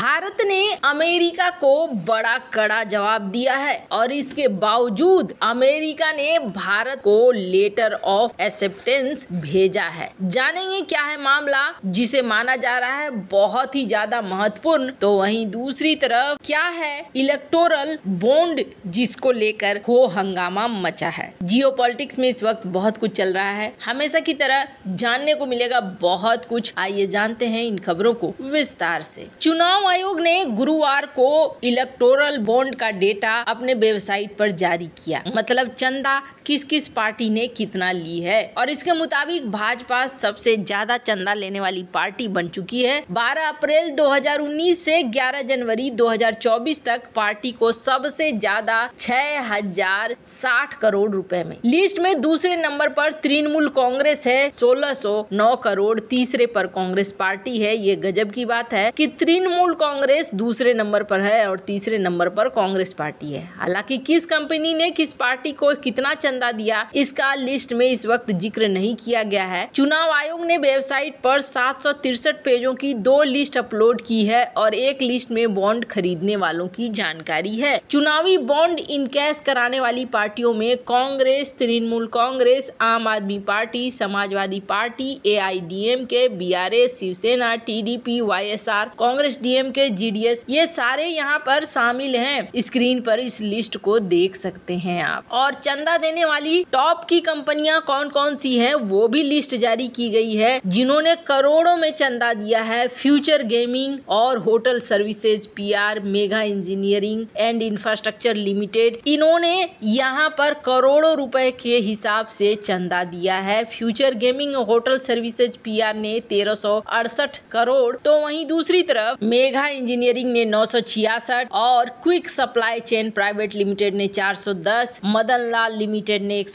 भारत ने अमेरिका को बड़ा कड़ा जवाब दिया है और इसके बावजूद अमेरिका ने भारत को लेटर ऑफ एक्सेप्टेंस भेजा है जानेंगे क्या है मामला जिसे माना जा रहा है बहुत ही ज्यादा महत्वपूर्ण तो वहीं दूसरी तरफ क्या है इलेक्टोरल बॉन्ड जिसको लेकर हो हंगामा मचा है जियो में इस वक्त बहुत कुछ चल रहा है हमेशा की तरह जानने को मिलेगा बहुत कुछ आइए जानते हैं इन खबरों को विस्तार से चुनाव आयोग ने गुरुवार को इलेक्टोरल बॉन्ड का डेटा अपने वेबसाइट पर जारी किया मतलब चंदा किस किस पार्टी ने कितना ली है और इसके मुताबिक भाजपा सबसे ज्यादा चंदा लेने वाली पार्टी बन चुकी है 12 अप्रैल 2019 से 11 जनवरी 2024 तक पार्टी को सबसे ज्यादा छह हजार साठ करोड़ रुपए में लिस्ट में दूसरे नंबर पर तृणमूल कांग्रेस है 1609 करोड़ तीसरे पर कांग्रेस पार्टी है ये गजब की बात है कि तृणमूल कांग्रेस दूसरे नंबर पर है और तीसरे नंबर पर कांग्रेस पार्टी है हालांकि किस कंपनी ने किस पार्टी को कितना चंदा दिया इसका लिस्ट में इस वक्त जिक्र नहीं किया गया है चुनाव आयोग ने वेबसाइट पर सात पेजों की दो लिस्ट अपलोड की है और एक लिस्ट में बॉन्ड खरीदने वालों की जानकारी है चुनावी बॉन्ड इनकैश कराने वाली पार्टियों में Congress Trinamool Congress Aam Aadmi Party Samajwadi Party A I D M K B R S Shiv Sena T D P Y S R Congress DM K जी ये सारे यहाँ पर शामिल हैं स्क्रीन पर इस लिस्ट को देख सकते हैं आप और चंदा देने वाली टॉप की कंपनियां कौन कौन सी हैं वो भी लिस्ट जारी की गई है जिन्होंने करोड़ों में चंदा दिया है फ्यूचर गेमिंग और Hotel Services PR Megha Engineering and Infrastructure Limited इन्होंने यहाँ पर करोड़ों रुपए के हिसाब से चंदा दिया है Future Gaming Hotel Services PR ने तेरह करोड़ तो वहीं दूसरी तरफ मेघा मेघा इंजीनियरिंग ने नौ और Quick Supply Chain Private Limited ने 410 मदन लाल लिमिटेड ने एक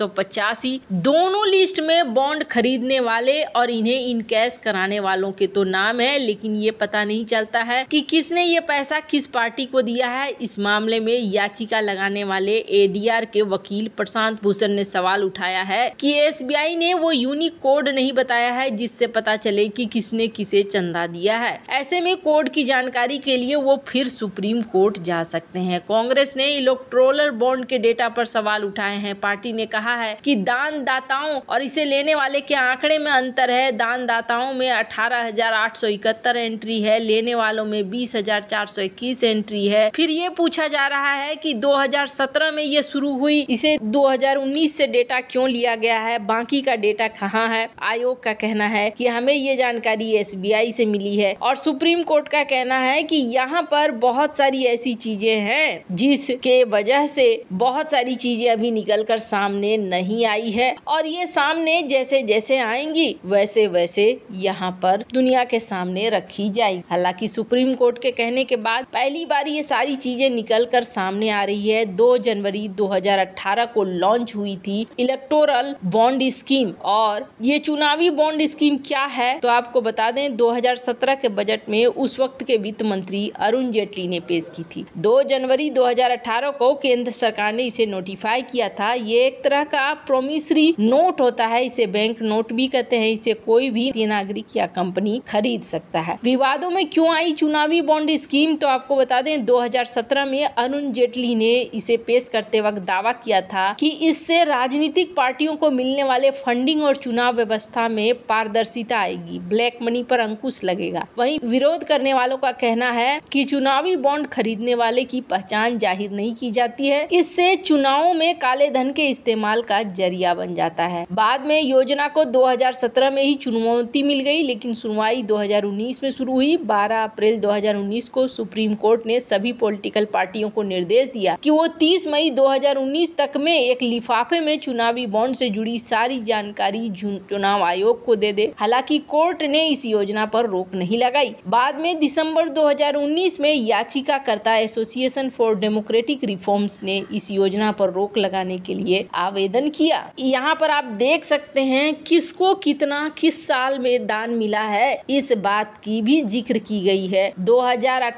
दोनों लिस्ट में बॉन्ड खरीदने वाले और इन्हें इन कैश कराने वालों के तो नाम है लेकिन ये पता नहीं चलता है कि किसने ये पैसा किस पार्टी को दिया है इस मामले में याचिका लगाने वाले एडीआर के वकील प्रशांत भूषण ने सवाल उठाया है कि एसबीआई ने वो यूनिक कोड नहीं बताया है जिससे पता चले कि किसने किसे चंदा दिया है ऐसे में कोड की जानकारी जानकारी के लिए वो फिर सुप्रीम कोर्ट जा सकते हैं कांग्रेस ने इलेक्ट्रोलर बॉन्ड के डेटा पर सवाल उठाए हैं पार्टी ने कहा है कि दानदाताओं और इसे लेने वाले के आंकड़े में अंतर है दानदाताओं में अठारह एंट्री है लेने वालों में बीस एंट्री है फिर ये पूछा जा रहा है की दो में ये शुरू हुई इसे दो से डेटा क्यों लिया गया है बाकी का डेटा कहाँ है आयोग का कहना है कि हमें ये जानकारी एसबीआई से मिली है और सुप्रीम कोर्ट का कहना है है कि यहाँ पर बहुत सारी ऐसी चीजें हैं जिसके वजह से बहुत सारी चीजें अभी निकल कर सामने नहीं आई है और ये सामने जैसे जैसे आएंगी वैसे वैसे यहाँ पर दुनिया के सामने रखी जाएगी हालांकि सुप्रीम कोर्ट के कहने के बाद पहली बार ये सारी चीजें निकल कर सामने आ रही है दो जनवरी 2018 को लॉन्च हुई थी इलेक्टोरल बॉन्ड स्कीम और ये चुनावी बॉन्ड स्कीम क्या है तो आपको बता दें 2017 के बजट में उस वक्त के वित्त वित्त मंत्री अरुण जेटली ने पेश की थी 2 जनवरी 2018 को केंद्र सरकार ने इसे नोटिफाई किया था ये एक तरह का प्रोमिसरी नोट होता है इसे बैंक नोट भी कहते हैं इसे कोई भी नागरिक या कंपनी खरीद सकता है विवादों में क्यों आई चुनावी बॉन्ड स्कीम तो आपको बता दें 2017 में अरुण जेटली ने इसे पेश करते वक्त दावा किया था कि इससे राजनीतिक पार्टियों को मिलने वाले फंडिंग और चुनाव व्यवस्था में पारदर्शिता आएगी ब्लैक मनी पर अंकुश लगेगा वहीं विरोध करने वालों का कहना है कि चुनावी बॉन्ड खरीदने वाले की पहचान जाहिर नहीं की जाती है इससे चुनावों में काले धन के इस्तेमाल का जरिया बन जाता है बाद में योजना को 2017 में ही चुनौती मिल गई लेकिन सुनवाई 2019 में शुरू हुई 12 अप्रैल 2019 को सुप्रीम कोर्ट ने सभी पॉलिटिकल पार्टियों को निर्देश दिया कि वो 30 मई 2019 तक में एक लिफाफे में चुनावी बॉन्ड से जुड़ी सारी जानकारी चुनाव आयोग को दे दे हालांकि कोर्ट ने इस योजना पर रोक नहीं लगाई बाद में दिसंबर और 2019 में याचिकाकर्ता एसोसिएशन फॉर डेमोक्रेटिक रिफॉर्म्स ने इस योजना पर रोक लगाने के लिए आवेदन किया यहाँ पर आप देख सकते हैं किसको कितना किस साल में दान मिला है इस बात की भी जिक्र की गई है 2018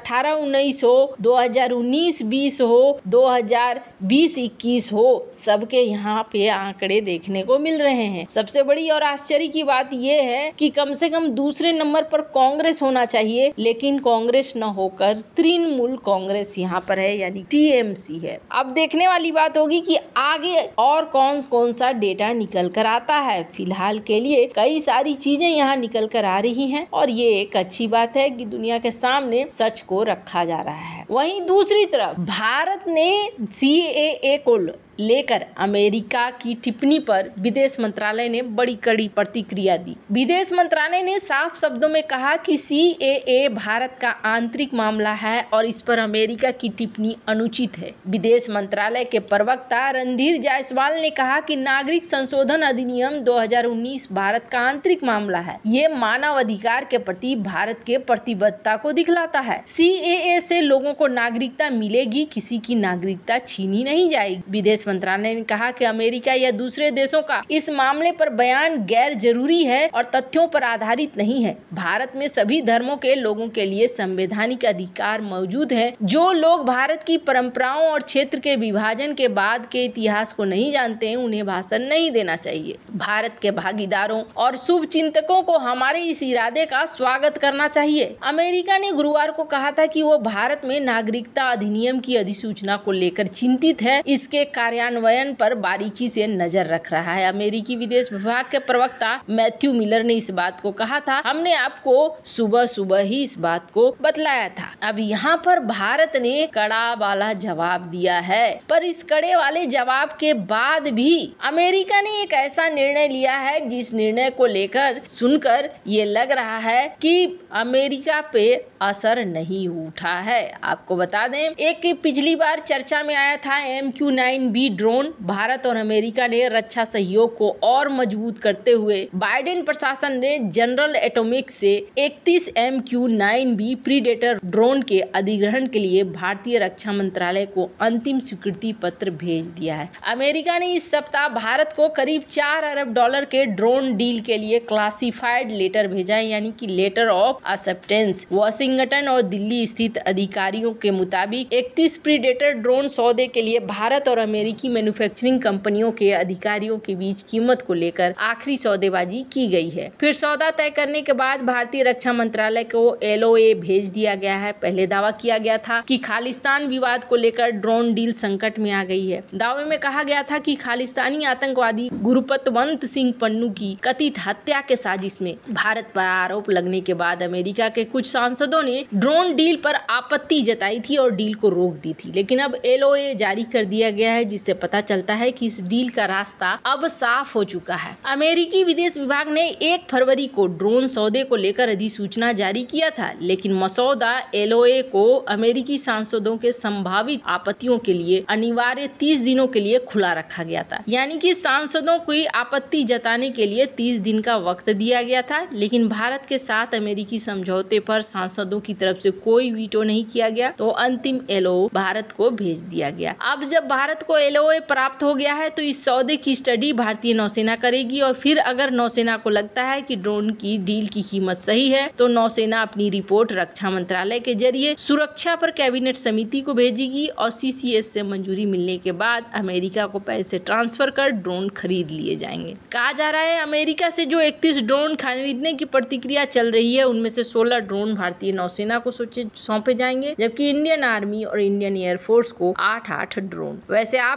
19 हो 2019 20 हो 2020 21 हो सबके यहाँ पे आंकड़े देखने को मिल रहे हैं सबसे बड़ी और आश्चर्य की बात यह है कि कम से कम दूसरे नंबर पर कांग्रेस होना चाहिए लेकिन कांग्रेस कांग्रेस न होकर तृणमूल कांग्रेस यहाँ पर है यानी टीएमसी है अब देखने वाली बात होगी कि आगे और कौन कौन सा डेटा निकल कर आता है फिलहाल के लिए कई सारी चीजें यहाँ निकल कर आ रही हैं और ये एक अच्छी बात है कि दुनिया के सामने सच को रखा जा रहा है वहीं दूसरी तरफ भारत ने सी ए को लेकर अमेरिका की टिप्पणी पर विदेश मंत्रालय ने बड़ी कड़ी प्रतिक्रिया दी विदेश मंत्रालय ने साफ शब्दों में कहा कि सी भारत का आंतरिक मामला है और इस पर अमेरिका की टिप्पणी अनुचित है विदेश मंत्रालय के प्रवक्ता रणधीर जायसवाल ने कहा कि नागरिक संशोधन अधिनियम 2019 भारत का आंतरिक मामला है ये मानव अधिकार के प्रति भारत के प्रतिबद्धता को दिखलाता है सी से लोगों को नागरिकता मिलेगी किसी की नागरिकता छीनी नहीं जाएगी विदेश मंत्रालय ने कहा कि अमेरिका या दूसरे देशों का इस मामले पर बयान गैर जरूरी है और तथ्यों पर आधारित नहीं है भारत में सभी धर्मों के लोगों के लिए संवैधानिक अधिकार मौजूद है जो लोग भारत की परंपराओं और क्षेत्र के विभाजन के बाद के इतिहास को नहीं जानते हैं उन्हें भाषण नहीं देना चाहिए भारत के भागीदारों और शुभ चिंतकों को हमारे इस इरादे का स्वागत करना चाहिए अमेरिका ने गुरुवार को कहा था कि वो भारत में नागरिकता अधिनियम की अधिसूचना को लेकर चिंतित है इसके कार्य कार्यान्वयन पर बारीकी से नजर रख रहा है अमेरिकी विदेश विभाग के प्रवक्ता मैथ्यू मिलर ने इस बात को कहा था हमने आपको सुबह सुबह ही इस बात को बतलाया था अब यहाँ पर भारत ने कड़ा वाला जवाब दिया है पर इस कड़े वाले जवाब के बाद भी अमेरिका ने एक ऐसा निर्णय लिया है जिस निर्णय को लेकर सुनकर ये लग रहा है कि अमेरिका पे असर नहीं उठा है आपको बता दें एक पिछली बार चर्चा में आया था एम क्यू नाइन बी ही ड्रोन भारत और अमेरिका ने रक्षा सहयोग को और मजबूत करते हुए बाइडेन प्रशासन ने जनरल एटोमिक से 31 M Q nine B Predator drone के अधिग्रहण के लिए भारतीय रक्षा मंत्रालय को अंतिम स्वीकृति पत्र भेज दिया है अमेरिका ने इस सप्ताह भारत को करीब चार अरब डॉलर के ड्रोन डील के लिए क्लासिफाइड लेटर भेजा है यानी कि लेटर ऑफ एक्सेप्टेंस वॉशिंगटन और दिल्ली स्थित अधिकारियों के मुताबिक 31 प्रीडेटर ड्रोन सौदे के लिए भारत और अमेरिका अमेरिकी मैन्युफैक्चरिंग कंपनियों के अधिकारियों के बीच कीमत को लेकर आखिरी सौदेबाजी की गई है फिर सौदा तय करने के बाद भारतीय रक्षा मंत्रालय को एल भेज दिया गया है पहले दावा किया गया था की खालिस्तान विवाद को लेकर ड्रोन डील संकट में आ गई है दावे में कहा गया था की खालिस्तानी आतंकवादी गुरुपतवंत सिंह पन्नू की कथित हत्या के साजिश में भारत पर आरोप लगने के बाद अमेरिका के कुछ सांसदों ने ड्रोन डील पर आपत्ति जताई थी और डील को रोक दी थी लेकिन अब एल जारी कर दिया गया है जिससे पता चलता है कि इस डील का रास्ता अब साफ हो चुका है अमेरिकी विदेश विभाग ने एक फरवरी को ड्रोन सौदे को लेकर अधिसूचना जारी किया था लेकिन मसौदा एलओए को अमेरिकी सांसदों के संभावित आपत्तियों के लिए अनिवार्य तीस दिनों के लिए खुला रखा गया था यानी की सांसदों को आपत्ति जताने के लिए तीस दिन का वक्त दिया गया था लेकिन भारत के साथ अमेरिकी समझौते पर सांसदों की तरफ से कोई वीटो नहीं किया गया तो अंतिम एलओ भारत को भेज दिया गया अब जब भारत को एलओए प्राप्त हो गया है तो इस सौदे की स्टडी भारतीय नौसेना करेगी और फिर अगर नौसेना को लगता है कि ड्रोन की डील की कीमत सही है तो नौसेना अपनी रिपोर्ट रक्षा मंत्रालय के जरिए सुरक्षा पर कैबिनेट समिति को भेजेगी और सीसीएस से मंजूरी मिलने के बाद अमेरिका को पैसे ट्रांसफर कर ड्रोन खरीद लिए जाएंगे कहा जा रहा है अमेरिका से जो इकतीस ड्रोन खरीदने की प्रतिक्रिया चल रही है उनमें से सोलह ड्रोन भारतीय नौसेना को सौंपे जाएंगे जबकि इंडियन आर्मी और इंडियन एयरफोर्स को आठ आठ ड्रोन वैसे आप